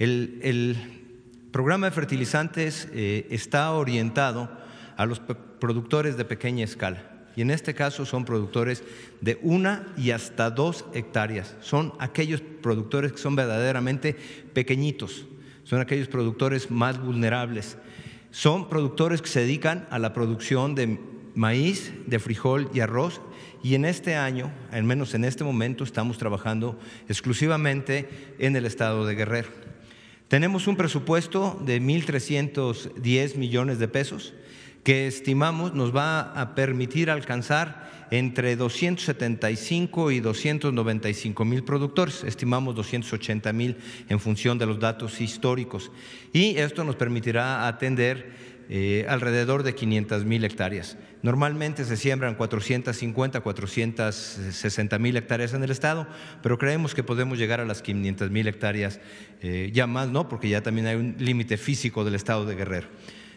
El, programa de fertilizantes eh, está orientado a los productores de pequeña escala y en este caso son productores de una y hasta dos hectáreas. Son aquellos productores que son verdaderamente pequeñitos, son aquellos productores más vulnerables. Son productores que se dedican a la producción de maíz, de frijol y arroz y en este año, al menos en este momento, estamos trabajando exclusivamente en el estado de Guerrero. Tenemos un presupuesto de 1.310 millones de pesos que estimamos nos va a permitir alcanzar entre 275 y 295 mil productores, estimamos 280 mil en función de los datos históricos. Y esto nos permitirá atender eh, alrededor de 500 mil hectáreas. Normalmente se siembran 450, 460 mil hectáreas en el estado, pero creemos que podemos llegar a las 500 mil hectáreas, eh, ya más no, porque ya también hay un límite físico del estado de Guerrero.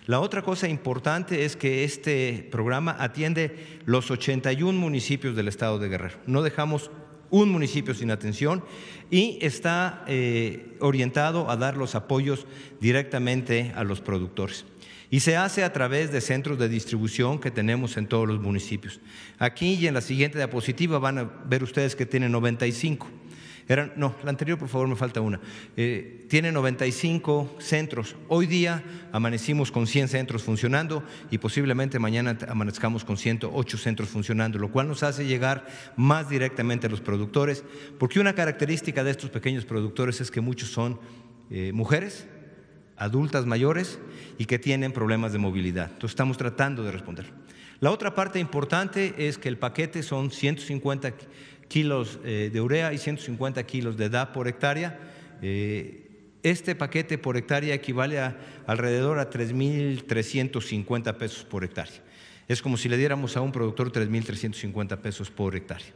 La otra cosa importante es que este programa atiende los 81 municipios del estado de Guerrero. No dejamos un municipio sin atención y está eh, orientado a dar los apoyos directamente a los productores. Y se hace a través de centros de distribución que tenemos en todos los municipios. Aquí y en la siguiente diapositiva van a ver ustedes que tiene 95 no, la anterior, por favor, me falta una. Eh, tiene 95 centros. Hoy día amanecimos con 100 centros funcionando y posiblemente mañana amanezcamos con 108 centros funcionando, lo cual nos hace llegar más directamente a los productores, porque una característica de estos pequeños productores es que muchos son eh, mujeres adultas mayores y que tienen problemas de movilidad. Entonces estamos tratando de responder. La otra parte importante es que el paquete son 150 kilos eh, de urea y 150 kilos de DAP por hectárea. Eh, este paquete por hectárea equivale a alrededor a 3.350 pesos por hectárea. Es como si le diéramos a un productor 3.350 pesos por hectárea.